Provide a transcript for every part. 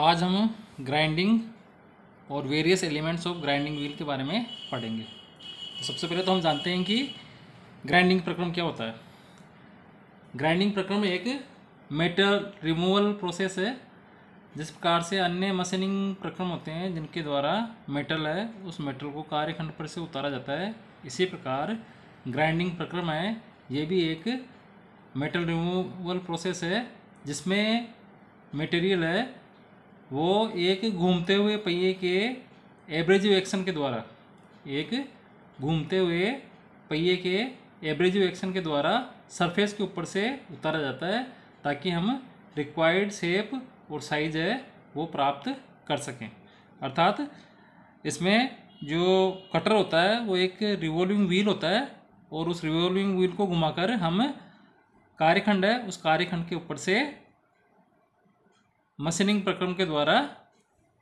आज हम ग्राइंडिंग और various elements of grinding wheel के बारे में पढ़ेंगे तो सबसे पहले तो हम जानते हैं कि ग्राइंडिंग प्रक्रम क्या होता है ग्राइंडिंग प्रक्रम एक मेटल रिमूवल प्रोसेस है जिस प्रकार से अन्य मशीनिंग प्रक्रम होते हैं जिनके द्वारा मेटल है उस मेटल को कार्यखंड पर से उतारा जाता है इसी प्रकार ग्राइंडिंग प्रक्रम है ये भी एक मेटल रिमूवल प्रोसेस है जिसमें मटेरियल है वो एक घूमते हुए पहिए के एवरेज एक्शन के द्वारा एक घूमते हुए पहिए के एवरेज एक्शन के द्वारा सरफेस के ऊपर से उतारा जाता है ताकि हम रिक्वायर्ड शेप और साइज है वो प्राप्त कर सकें अर्थात इसमें जो कटर होता है वो एक रिवॉल्विंग व्हील होता है और उस रिवॉल्विंग व्हील को घुमाकर हम कार्यखंड है उस कार्यखंड के ऊपर से मशीनिंग प्रक्रम के द्वारा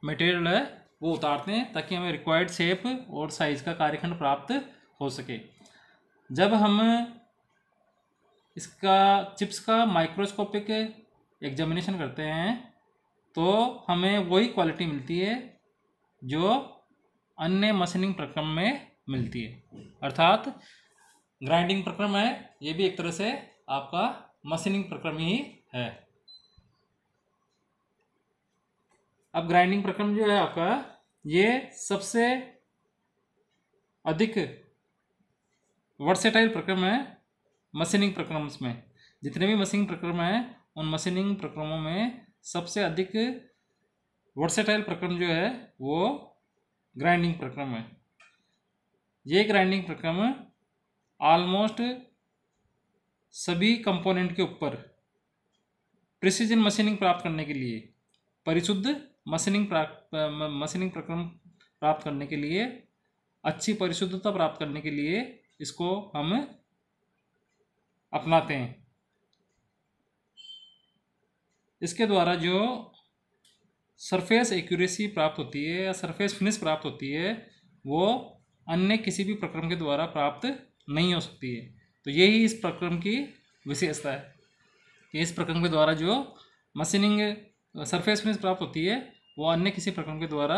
मटेरियल है वो उतारते हैं ताकि हमें रिक्वायर्ड शेप और साइज़ का कार्यखंड प्राप्त हो सके जब हम इसका चिप्स का माइक्रोस्कोपिक एग्जामिनेशन करते हैं तो हमें वही क्वालिटी मिलती है जो अन्य मशीनिंग प्रक्रम में मिलती है अर्थात ग्राइंडिंग प्रक्रम है ये भी एक तरह से आपका मशीनिंग प्रक्रम ही है अब ग्राइंडिंग प्रक्रम जो है आपका ये सबसे अधिक वर्सेटाइल प्रक्रम है मशीनिंग प्रक्रम में जितने भी मशीनिंग प्रक्रम हैं उन मशीनिंग प्रक्रमों में सबसे अधिक वर्सेटाइल प्रक्रम जो है वो ग्राइंडिंग प्रक्रम है ये ग्राइंडिंग प्रक्रम ऑलमोस्ट सभी कंपोनेंट के ऊपर प्रिसीजन मशीनिंग प्राप्त करने के लिए परिशुद्ध मशीनिंग मशीनिंग प्रक्रम प्राप्त करने के लिए अच्छी परिशुद्धता प्राप्त करने के लिए इसको हम अपनाते हैं इसके द्वारा जो सरफेस एक्यूरेसी प्राप्त होती है या सरफेस फिनिश प्राप्त होती है वो अन्य किसी भी प्रक्रम के द्वारा प्राप्त नहीं हो सकती है तो यही इस प्रक्रम की विशेषता है कि इस प्रक्रम के द्वारा जो मशीनिंग सरफेस फिनिश प्राप्त होती है वो अन्य किसी प्रक्रम के द्वारा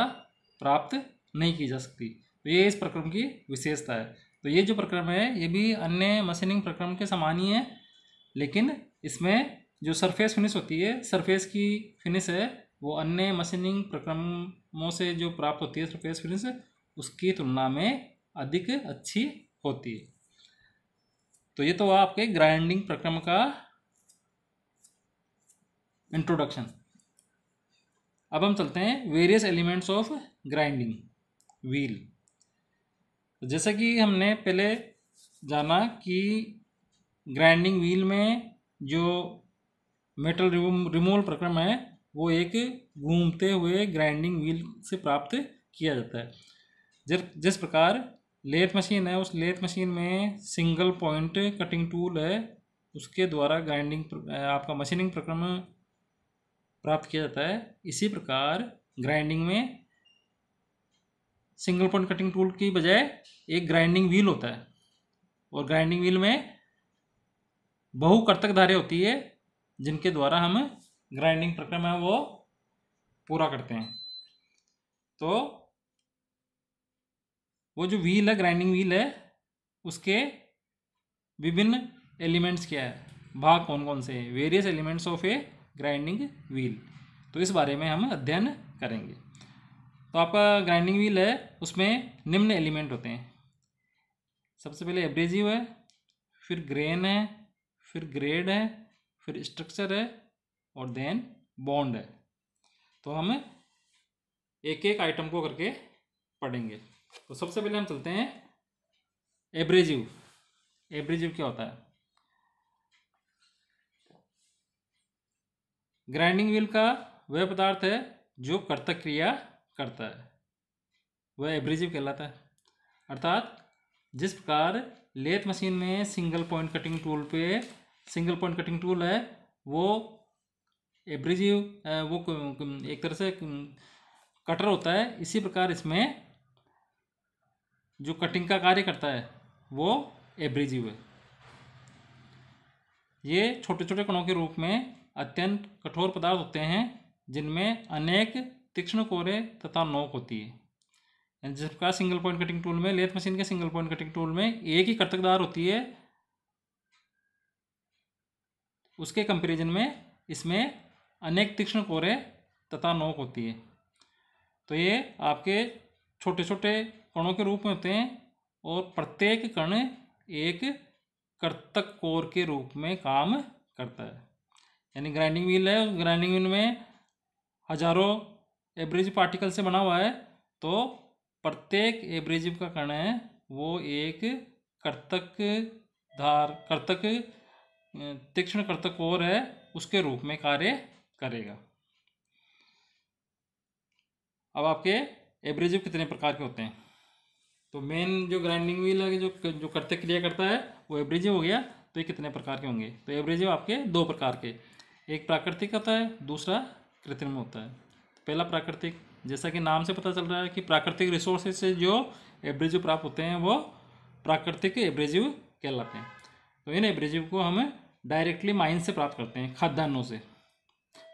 प्राप्त नहीं की जा सकती तो ये इस प्रक्रम की विशेषता है तो ये जो प्रक्रम है ये भी अन्य मशीनिंग प्रक्रम के समान ही है लेकिन इसमें जो सरफेस फिनिश होती है सरफेस की फिनिश है वो अन्य मशीनिंग प्रक्रमों से जो प्राप्त होती है सरफेस फिनिश उसकी तुलना में अधिक अच्छी होती है तो ये तो आपके ग्राइंडिंग प्रक्रम का इंट्रोडक्शन अब हम चलते हैं various elements of grinding wheel जैसा कि हमने पहले जाना कि ग्राइंडिंग व्हील में जो मेटल रिमूवल प्रक्रम है वो एक घूमते हुए ग्राइंडिंग व्हील से प्राप्त किया जाता है जब जिस प्रकार लेथ मशीन है उस लेथ मशीन में सिंगल पॉइंट कटिंग टूल है उसके द्वारा ग्राइंडिंग आपका मशीनिंग प्रक्रम प्राप्त किया जाता है इसी प्रकार ग्राइंडिंग में सिंगल पॉइंट कटिंग टूल की बजाय एक ग्राइंडिंग व्हील होता है और ग्राइंडिंग व्हील में कर्तक धारे होती है जिनके द्वारा हम ग्राइंडिंग प्रक्रम है वो पूरा करते हैं तो वो जो व्हील है ग्राइंडिंग व्हील है उसके विभिन्न एलिमेंट्स क्या है भाग कौन कौन से हैं various elements of a grinding wheel तो इस बारे में हम अध्ययन करेंगे तो आपका ग्राइंडिंग व्हील है उसमें निम्न एलिमेंट होते हैं सबसे पहले एब्रेजिव है फिर ग्रेन है फिर ग्रेड है फिर स्ट्रक्चर है और देन बॉन्ड है तो हम एक एक आइटम को करके पढ़ेंगे तो सबसे पहले हम चलते हैं एब्रेजिव एब्रेजिव क्या होता है ग्राइंडिंग व्हील का वह पदार्थ है जो कर्तक क्रिया करता है वह एब्रेजिव कहलाता है अर्थात जिस प्रकार लेथ मशीन में सिंगल पॉइंट कटिंग टूल पे सिंगल पॉइंट कटिंग टूल है वो एब्रेजिव वो एक तरह से कटर होता है इसी प्रकार इसमें जो कटिंग का कार्य करता है वो एब्रेजिव है ये छोटे छोटे कणों के रूप में अत्यंत कठोर पदार्थ होते हैं जिनमें अनेक तीक्ष्ण कोरे तथा नोक होती है जिस प्रकार सिंगल पॉइंट कटिंग टूल में लेथ मशीन के सिंगल पॉइंट कटिंग टूल में एक ही कर्तकदार होती है उसके कंपेरिजन में इसमें अनेक तीक्ष्ण कोरे तथा नोक होती है तो ये आपके छोटे छोटे कणों के रूप में होते हैं और प्रत्येक कण एक कर्तक कोर के रूप में काम करता है यानी ग्राइंडिंग व्हील है ग्राइंडिंग व्हील में हजारों एब्रेजिव पार्टिकल से बना हुआ है तो प्रत्येक एब्रेजिव का कण है वो एक कर्तक धार कर्तक तीक्ष्ण कर्तक और है उसके रूप में कार्य करेगा अब आपके एब्रेजिव कितने प्रकार के होते हैं तो मेन जो ग्राइंडिंग व्हील है जो जो कर्तक क्रिया करता है वो एब्रेजिव हो गया तो ये कितने प्रकार के होंगे तो एवरेजिव आपके दो प्रकार के एक प्राकृतिक होता है दूसरा कृत्रिम होता है तो पहला प्राकृतिक जैसा कि नाम से पता चल रहा है कि प्राकृतिक रिसोर्सेज से जो एब्रेजिव प्राप्त होते हैं वो प्राकृतिक एब्रेजिव कहलाते हैं तो इन एब्रेजिव को हम डायरेक्टली माइन से प्राप्त करते हैं खाद्यान्नों से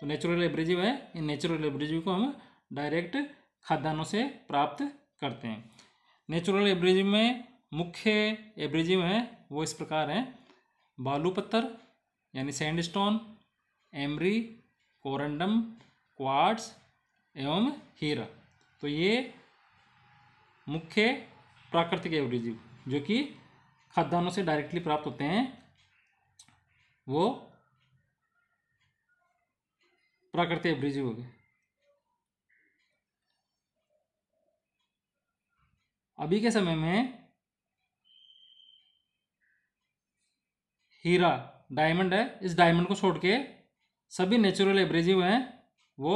तो नेचुरल एब्रेजिव है इन नेचुरल एब्रेजिव को हम डायरेक्ट खाद्यान्नों से प्राप्त करते हैं नेचुरल एब्रेजिव में मुख्य एब्रेजिव हैं वो इस प्रकार हैं बालू पत्थर यानी सैंड एमरी कोरंडम क्वार्ट्स एवं हीरा तो ये मुख्य प्राकृतिक एवरेजिव जो कि खाद्यान्नों से डायरेक्टली प्राप्त होते हैं वो प्राकृतिक एवरेजिव हो गए अभी के समय में हीरा डायमंड है इस डायमंड को छोड़ के सभी नेचुरल एब्रेजिव हैं वो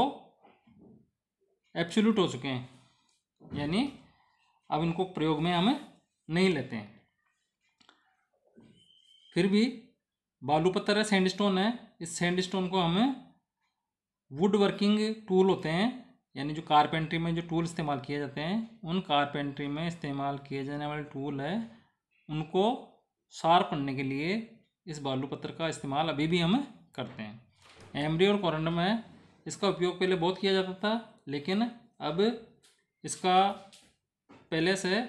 एब्सोल्यूट हो चुके हैं यानी अब इनको प्रयोग में हम नहीं लेते हैं फिर भी बालू पत्थर है स्टोन है इस स्टोन को हम वुड वर्किंग टूल होते हैं यानी जो कारपेंट्री में जो टूल इस्तेमाल किए जाते हैं उन कारपेंट्री में इस्तेमाल किए जाने वाले टूल है उनको सार करने के लिए इस बालू पत्थर का इस्तेमाल अभी भी हम करते हैं एमरी और कॉरेंडम है इसका उपयोग पहले बहुत किया जाता था लेकिन अब इसका पहले से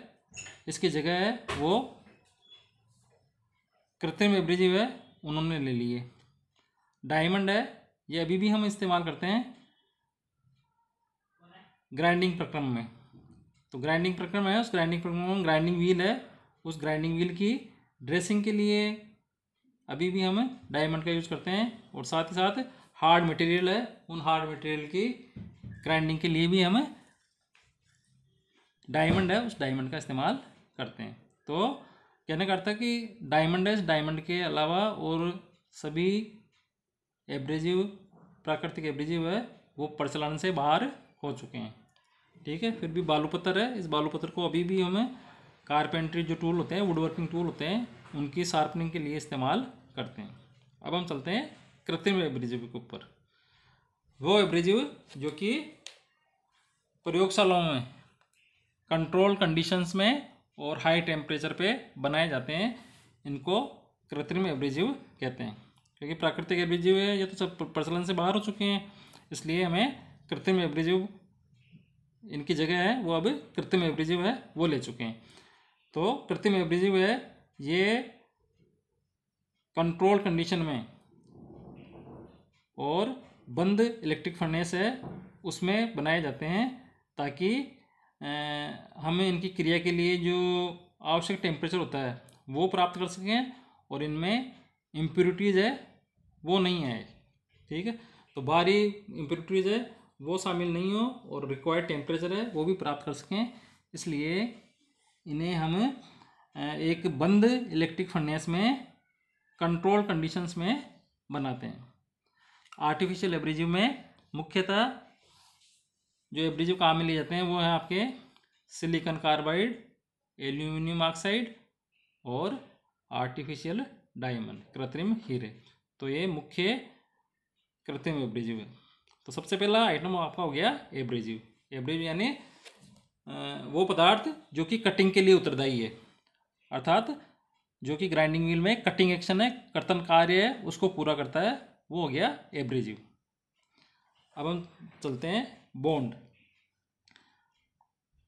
इसकी जगह है वो कृत्रिम एब्रिजिव है उन्होंने ले लिए डायमंड है ये अभी भी हम इस्तेमाल करते हैं ग्राइंडिंग प्रक्रम में तो ग्राइंडिंग प्रक्रम है उस ग्राइंडिंग प्रक्रम में ग्राइंडिंग व्हील है उस ग्राइंडिंग व्हील की ड्रेसिंग के लिए अभी भी हम डायमंड का यूज करते हैं और साथ ही साथ हार्ड मटेरियल है उन हार्ड मटेरियल की ग्राइंडिंग के लिए भी हम डायमंड है उस डायमंड का इस्तेमाल करते हैं तो कहने का अर्थ है कि डायमंड है इस डायमंड के अलावा और सभी एब्रेजिव प्राकृतिक एब्रेजिव है वो प्रचलन से बाहर हो चुके हैं ठीक है फिर भी बालू पत्थर है इस बालू पत्थर को अभी भी हमें कारपेंट्री जो टूल होते हैं वुड वर्किंग टूल होते हैं उनकी शार्पनिंग के लिए इस्तेमाल करते हैं अब हम चलते हैं कृत्रिम एब्रेजिव के ऊपर वो एब्रेजिव जो कि प्रयोगशालाओं में कंट्रोल कंडीशंस में और हाई टेम्परेचर पे बनाए जाते हैं इनको कृत्रिम एब्रेजिव कहते हैं क्योंकि प्राकृतिक एब्रेजिव है ये तो सब प्रचलन से बाहर हो चुके हैं इसलिए हमें कृत्रिम एब्रेजिव इनकी जगह है वो अब कृत्रिम एब्रेजिव है वो ले चुके हैं तो कृत्रिम वो है ये कंट्रोल कंडीशन में और बंद इलेक्ट्रिक फर्नेस है उसमें बनाए जाते हैं ताकि हमें इनकी क्रिया के लिए जो आवश्यक टेम्परेचर होता है वो प्राप्त कर सकें और इनमें इम्प्यूरिटीज़ है वो नहीं है ठीक है तो बाहरी इम्प्यूरिटीज़ है वो शामिल नहीं हो और रिक्वायर्ड टेम्परेचर है वो भी प्राप्त कर सकें इसलिए इन्हें हम एक बंद इलेक्ट्रिक फर्नेस में कंट्रोल कंडीशंस में बनाते हैं आर्टिफिशियल एब्रिजिव में मुख्यतः जो एब्रिजिव काम में लिए जाते हैं वो हैं आपके सिलिकॉन कार्बाइड एल्यूमिनियम ऑक्साइड और आर्टिफिशियल डायमंड कृत्रिम हीरे तो ये मुख्य कृत्रिम एब्रिजिव है तो सबसे पहला आइटम आपका हो गया एब्रिजिव एब्रिजिव यानी वो पदार्थ जो कि कटिंग के लिए उत्तरदायी है अर्थात जो कि ग्राइंडिंग व्हील में कटिंग एक्शन है कर्तन कार्य है उसको पूरा करता है वो हो गया एब्रेजिव अब हम चलते हैं बॉन्ड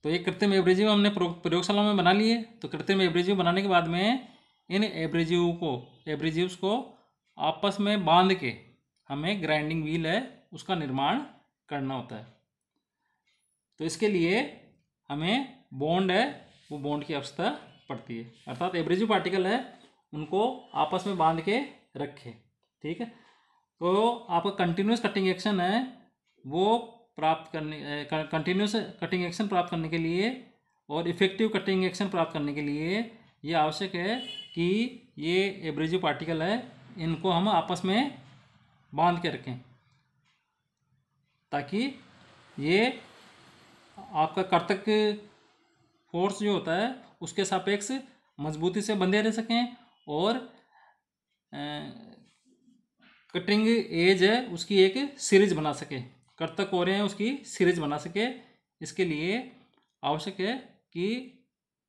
तो ये कृत्रिम एब्रेजिव हमने प्रयोगशाला में बना लिए तो कृत्रिम एब्रेजिव बनाने के बाद में इन एब्रेजिव को एब्रेजिव्स को आपस में बांध के हमें ग्राइंडिंग व्हील है उसका निर्माण करना होता है तो इसके लिए हमें बॉन्ड है वो बॉन्ड की आवश्यकता पड़ती है अर्थात एवरेजिव पार्टिकल है उनको आपस में बांध के रखें ठीक है तो आपका कंटिन्यूस कटिंग एक्शन है वो प्राप्त करने कंटिन्यूस कटिंग एक्शन प्राप्त करने के लिए और इफेक्टिव कटिंग एक्शन प्राप्त करने के लिए ये आवश्यक है कि ये एब्रेजिव पार्टिकल है इनको हम आपस में बांध के रखें ताकि ये आपका कर्तक फोर्स जो होता है उसके सापेक्ष मजबूती से बंधे रह सकें और कटिंग एज है उसकी एक सीरीज बना सके कर्तक हो रहे हैं उसकी सीरीज बना सके इसके लिए आवश्यक है कि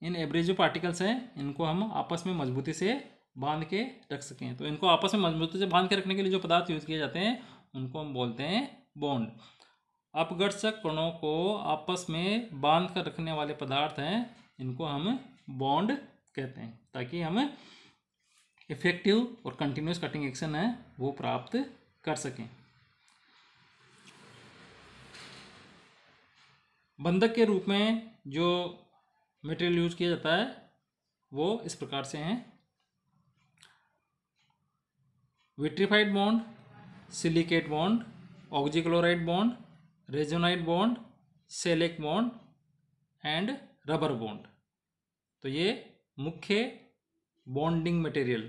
इन एवरेज जो पार्टिकल्स हैं इनको हम आपस में मजबूती से बांध के रख सकें तो इनको आपस में मजबूती से बांध के रखने के लिए जो पदार्थ यूज़ किए जाते हैं उनको हम बोलते हैं बॉन्ड अपघर्षक कणों को आपस में बांध कर रखने वाले पदार्थ हैं इनको हम बॉन्ड कहते हैं ताकि हम इफेक्टिव और कंटिन्यूस कटिंग एक्शन है वो प्राप्त कर सकें बंधक के रूप में जो मटेरियल यूज किया जाता है वो इस प्रकार से हैं vitrified bond silicate bond oxychloride bond resinoid bond shellac bond and rubber bond तो ये मुख्य बॉन्डिंग मटेरियल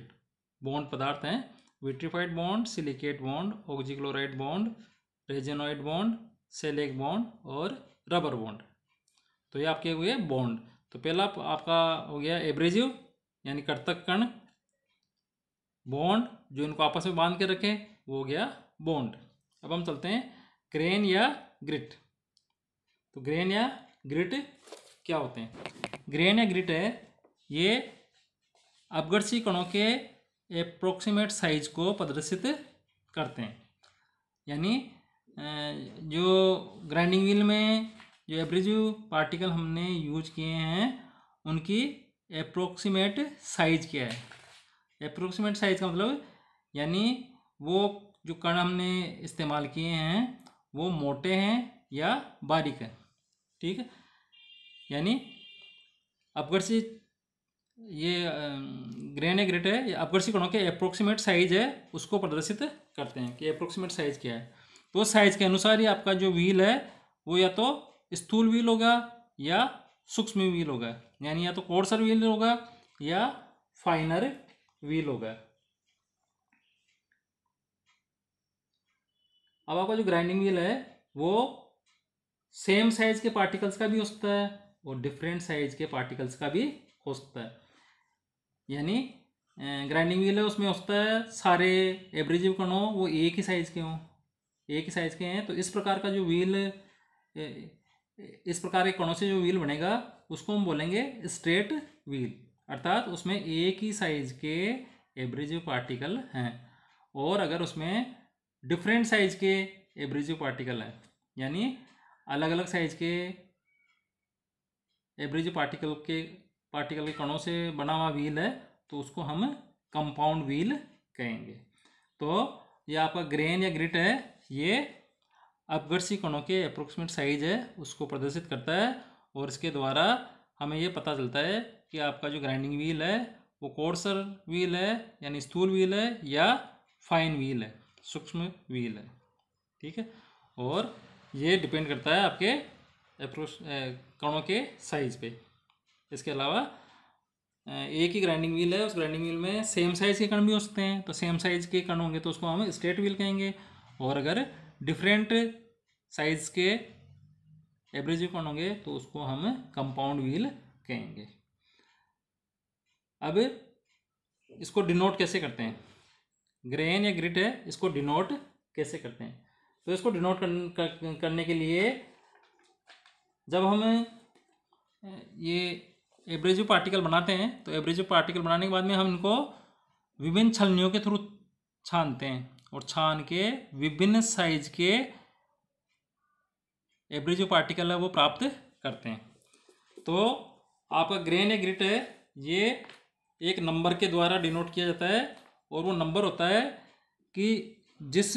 बॉन्ड पदार्थ हैं vitrified bond silicate bond oxychloride bond resinoid bond shellac bond और रबर बॉन्ड तो ये आपके हुए बॉन्ड तो पहला आपका हो गया एब्रेजिव यानी कर्तक कण बॉन्ड जो इनको आपस में बांध के रखें वो हो गया बॉन्ड अब हम चलते हैं क्रेन या ग्रिट तो ग्रेन या ग्रिट क्या होते हैं ग्रेन या ग्रिट है ये अपगर्षी कणों के अप्रोक्सीमेट साइज को प्रदर्शित करते हैं यानी जो ग्राइंडिंग व्हील में जो एवरेज पार्टिकल हमने यूज किए हैं उनकी अप्रोक्सीमेट साइज क्या है अप्रोक्सीमेट साइज का मतलब यानी वो जो कण हमने इस्तेमाल किए हैं वो मोटे हैं या बारीक हैं ठीक है यानी अपगर्षी ये ग्रेन ग्रेट है अपगर्षी कणों के अप्रोक्सीमेट साइज है उसको प्रदर्शित करते हैं कि अप्रोक्सीमेट साइज क्या है तो साइज के अनुसार ही आपका जो व्हील है वो या तो स्थूल व्हील होगा या सूक्ष्म व्हील होगा यानी या तो कोर्सर व्हील होगा या फाइनर व्हील होगा अब आपका जो ग्राइंडिंग व्हील है वो सेम साइज के पार्टिकल्स का भी हो सकता है और डिफरेंट साइज के पार्टिकल्स का भी हो सकता है यानी ग्राइंडिंग व्हील है उसमें हो सकता है सारे एवरेज कण हो वो एक ही साइज के हों एक ही साइज के हैं तो इस प्रकार का जो व्हील इस प्रकार के कणों से जो व्हील बनेगा उसको हम बोलेंगे स्ट्रेट व्हील अर्थात उसमें एक ही साइज के एवरेज पार्टिकल हैं और अगर उसमें डिफरेंट साइज के एब्रेजिव पार्टिकल हैं यानी अलग अलग साइज के एब्रेजिव पार्टिकल के पार्टिकल के कणों से बना हुआ व्हील है तो उसको हम कंपाउंड व्हील कहेंगे तो ये आपका ग्रेन या ग्रिट है ये अपगर्षी कणों के अप्रोक्सीमेट साइज है उसको प्रदर्शित करता है और इसके द्वारा हमें ये पता चलता है कि आपका जो ग्राइंडिंग व्हील है वो कोर्सर व्हील है यानी स्थूल व्हील है या फाइन व्हील है सूक्ष्म व्हील है ठीक है और ये डिपेंड करता है आपके अप्रोच कणों के साइज पे इसके अलावा एक ही ग्राइंडिंग व्हील है उस ग्राइंडिंग व्हील में सेम साइज़ के कण भी हो सकते हैं तो सेम साइज़ के कण होंगे तो उसको हम स्ट्रेट व्हील कहेंगे और अगर डिफरेंट साइज़ के एवरेज कण होंगे तो उसको हम कंपाउंड व्हील कहेंगे अब इसको डिनोट कैसे करते हैं ग्रेन या ग्रिट है इसको डिनोट कैसे करते हैं तो इसको डिनोट कर, कर, करने के लिए जब हम ये एब्रेजिव पार्टिकल बनाते हैं तो एब्रेजिव पार्टिकल बनाने के बाद में हम इनको विभिन्न छलनियों के थ्रू छानते हैं और छान के विभिन्न साइज के एवरेज पार्टिकल है वो प्राप्त करते हैं तो आपका ग्रेन या ग्रिट है ये एक नंबर के द्वारा डिनोट किया जाता है और वो नंबर होता है कि जिस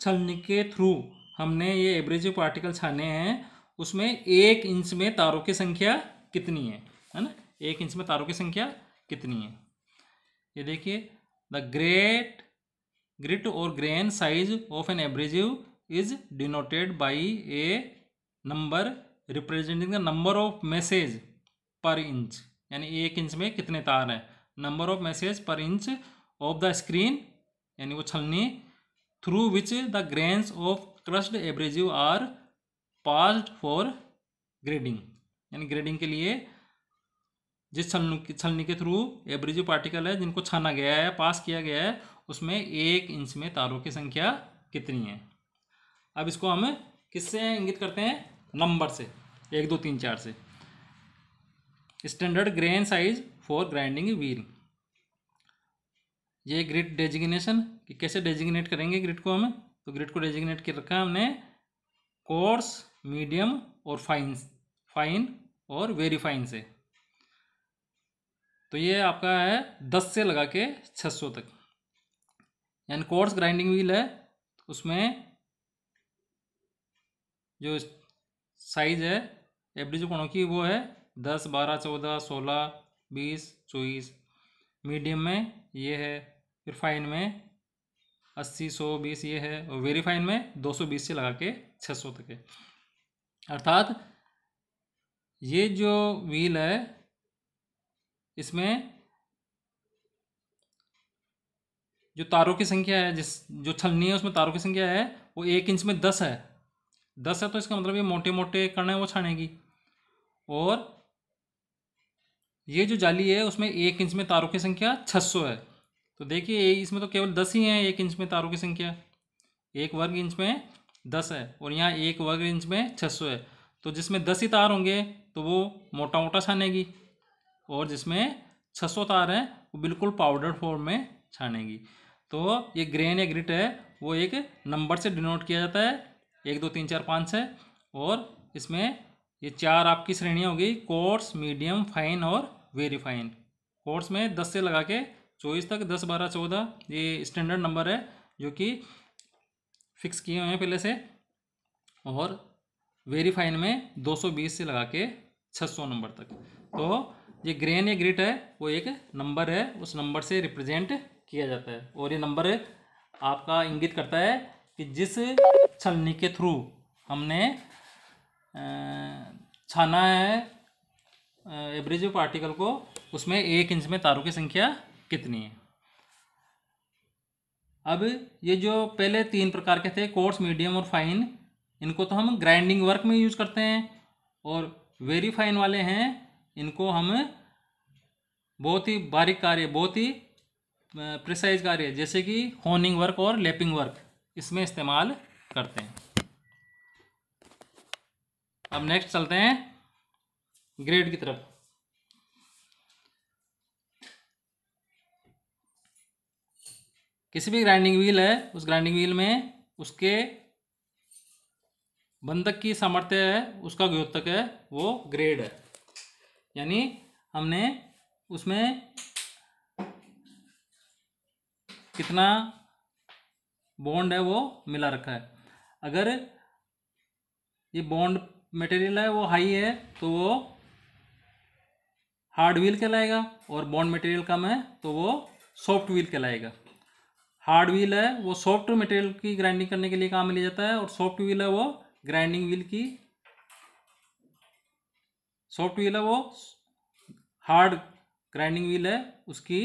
छलनी के थ्रू हमने ये एवरेजिव पार्टिकल छाने हैं उसमें एक इंच में तारों की संख्या कितनी है है ना एक इंच में तारों की संख्या कितनी है ये देखिए द ग्रेट ग्रिट और grain size of an abrasive is denoted by a number representing the number of meshes per inch यानी एक इंच में कितने तार हैं number of meshes per inch of the screen यानी वो छलनी through which the grains of crushed abrasive are passed for grading यानी ग्रेडिंग के लिए जिस छलनी छलनी के थ्रू एब्रेजिव पार्टिकल है जिनको छाना गया है पास किया गया है उसमें एक इंच में तारों की संख्या कितनी है अब इसको हम किससे इंगित करते हैं नंबर से एक दो तीन चार से standard grain size for grinding wheel ये ग्रिड डेजिग्नेशन कि कैसे डेजिग्नेट करेंगे ग्रिड को हमें तो ग्रिड को डेजिग्नेट कर रखा है हमने कोर्स मीडियम और फाइन फाइन और वेरी फाइन से तो ये आपका है दस से लगा के छः सौ तक यानी कोर्स ग्राइंडिंग व्हील है उसमें जो साइज है एवरेज कोणों की वो है दस बारह चौदह सोलह बीस चौबीस मीडियम में ये है फाइन में अस्सी सौ बीस ये है और वेरीफाइन में दो सौ बीस से लगा के छः सौ तक है अर्थात ये जो व्हील है इसमें जो तारों की संख्या है जिस जो छलनी है उसमें तारों की संख्या है वो एक इंच में दस है दस है तो इसका मतलब ये मोटे मोटे कण है वो छानेगी और ये जो जाली है उसमें एक इंच में तारों की संख्या छः सौ है तो देखिए इसमें तो केवल दस ही हैं एक इंच में तारों की संख्या एक वर्ग इंच में दस है और यहाँ एक वर्ग इंच में छः सौ है तो जिसमें दस ही तार होंगे तो वो मोटा मोटा छानेगी और जिसमें छः सौ तार हैं वो बिल्कुल पाउडर फॉर्म में छानेगी तो ये ग्रेन या ग्रिट है वो एक नंबर से डिनोट किया जाता है एक दो तीन चार पाँच से और इसमें ये चार आपकी श्रेणियाँ होगी कोर्स मीडियम फाइन और वेरी फाइन कोर्स में दस से लगा के चौबीस तक दस बारह चौदह ये स्टैंडर्ड नंबर है जो कि फिक्स किए हुए हैं पहले से और वेरीफाइन में दो सौ बीस से लगा के सौ नंबर तक तो ये ग्रेन या ग्रिट है वो एक नंबर है उस नंबर से रिप्रेजेंट किया जाता है और ये नंबर आपका इंगित करता है कि जिस छलनी के थ्रू हमने छाना है एवरेज पार्टिकल को उसमें एक इंच में तारों की संख्या कितनी है अब ये जो पहले तीन प्रकार के थे कोर्स मीडियम और फाइन इनको तो हम ग्राइंडिंग वर्क में यूज़ करते हैं और वेरी फाइन वाले हैं इनको हम बहुत ही बारीक कार्य बहुत ही प्रिसाइज कार्य जैसे कि होनिंग वर्क और लेपिंग वर्क इसमें इस्तेमाल करते हैं अब नेक्स्ट चलते हैं ग्रेड की तरफ किसी भी ग्राइंडिंग व्हील है उस ग्राइंडिंग व्हील में उसके बंधक की सामर्थ्य है उसका द्योतक है वो ग्रेड है यानी हमने उसमें कितना बॉन्ड है वो मिला रखा है अगर ये बॉन्ड मटेरियल है वो हाई है तो वो हार्ड व्हील कहलाएगा और बॉन्ड मटेरियल कम है तो वो सॉफ्ट व्हील कहलाएगा हार्ड व्हील है वो सॉफ्ट मटेरियल की ग्राइंडिंग करने के लिए काम में लिया जाता है और सॉफ्ट व्हील है वो ग्राइंडिंग व्हील की सॉफ्ट व्हील है वो हार्ड ग्राइंडिंग व्हील है उसकी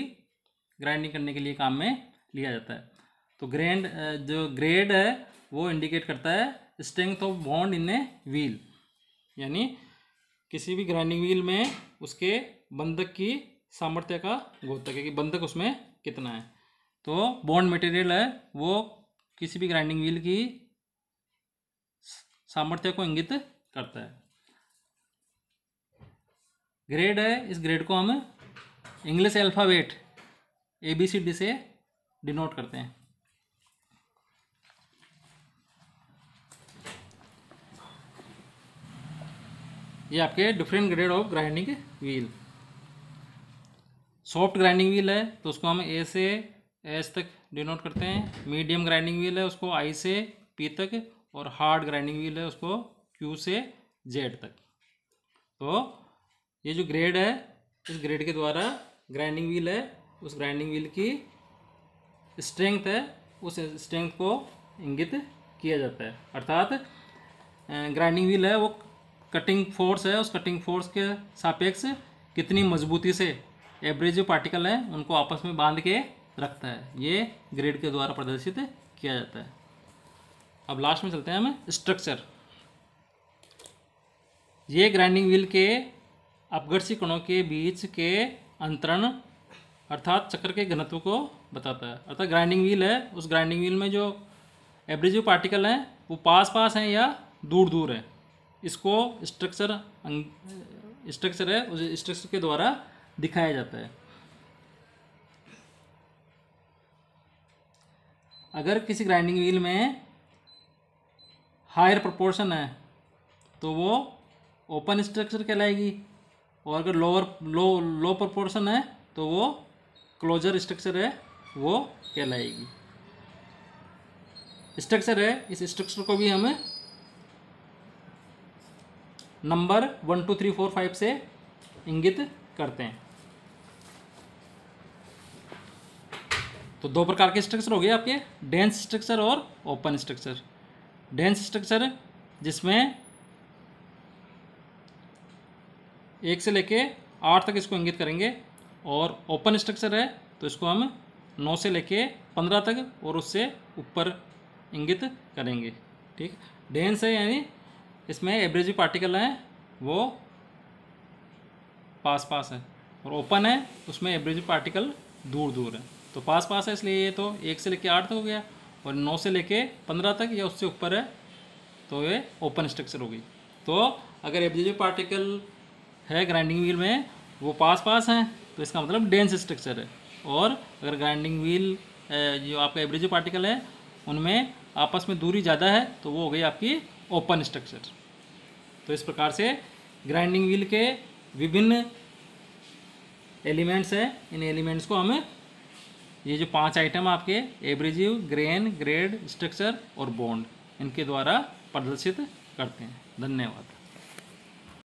ग्राइंडिंग करने के लिए काम में लिया जाता है तो ग्रैंड जो ग्रेड है वो इंडिकेट करता है strength of bond in a wheel यानी किसी भी ग्राइंडिंग व्हील में उसके बंधक की सामर्थ्य का गोतक है कि बंधक उसमें कितना है तो बॉन्ड मटेरियल है वो किसी भी ग्राइंडिंग व्हील की सामर्थ्य को इंगित करता है ग्रेड है इस ग्रेड को हम English alphabet A B C D से डिनोट करते हैं ये आपके different grade of grinding wheel soft grinding wheel है तो उसको हम ए से एस तक डिनोट करते हैं मीडियम ग्राइंडिंग व्हील है उसको आई से पी तक और हार्ड ग्राइंडिंग व्हील है उसको क्यू से जेड तक तो ये जो ग्रेड है इस ग्रेड के द्वारा ग्राइंडिंग व्हील है उस ग्राइंडिंग व्हील की स्ट्रेंथ है उस स्ट्रेंथ को इंगित किया जाता है अर्थात ग्राइंडिंग व्हील है वो कटिंग फोर्स है उस कटिंग फोर्स के सापेक्ष कितनी मजबूती से एवरेज जो पार्टिकल हैं उनको आपस में बांध के रखता है ये ग्रेड के द्वारा प्रदर्शित किया जाता है अब लास्ट में चलते हैं हमें स्ट्रक्चर ये ग्राइंडिंग व्हील के अपघर्षी कणों के बीच के अंतरण अर्थात चक्र के घनत्व को बताता है अर्थात ग्राइंडिंग व्हील है उस ग्राइंडिंग व्हील में जो एब्रेजिव पार्टिकल हैं वो पास पास हैं या दूर दूर है इसको स्ट्रक्चर स्ट्रक्चर है उस स्ट्रक्चर के द्वारा दिखाया जाता है अगर किसी ग्राइंडिंग व्हील में हायर प्रपोर्शन है तो वो ओपन स्ट्रक्चर कहलाएगी और अगर लोअर लो लो प्रपोर्शन है तो वो क्लोजर स्ट्रक्चर है वो कहलाएगी स्ट्रक्चर है इस स्ट्रक्चर को भी हमें number one two three four five से इंगित करते हैं तो दो प्रकार के स्ट्रक्चर हो गए आपके डेंस स्ट्रक्चर और ओपन स्ट्रक्चर डेंस स्ट्रक्चर जिसमें एक से लेके आठ तक इसको इंगित करेंगे और ओपन स्ट्रक्चर है तो इसको हम नौ से लेके पंद्रह तक और उससे ऊपर इंगित करेंगे ठीक डेंस है यानी इसमें एवरेज पार्टिकल हैं वो पास पास है और ओपन है उसमें एवरेज पार्टिकल दूर दूर है तो पास पास है इसलिए ये तो एक से लेके आठ तक हो गया और नौ से लेके पंद्रह तक या उससे ऊपर है तो ये ओपन स्ट्रक्चर हो गई तो अगर एब्जेजिव पार्टिकल है ग्राइंडिंग व्हील में वो पास पास हैं तो इसका मतलब डेंस स्ट्रक्चर है और अगर ग्राइंडिंग व्हील जो आपका एवरेज पार्टिकल है उनमें आपस में दूरी ज़्यादा है तो वो हो गई आपकी ओपन स्ट्रक्चर तो इस प्रकार से ग्राइंडिंग व्हील के विभिन्न एलिमेंट्स हैं इन एलिमेंट्स को हम ये जो पांच आइटम आपके एब्रेजिव ग्रेन ग्रेड स्ट्रक्चर और बॉन्ड इनके द्वारा प्रदर्शित करते हैं धन्यवाद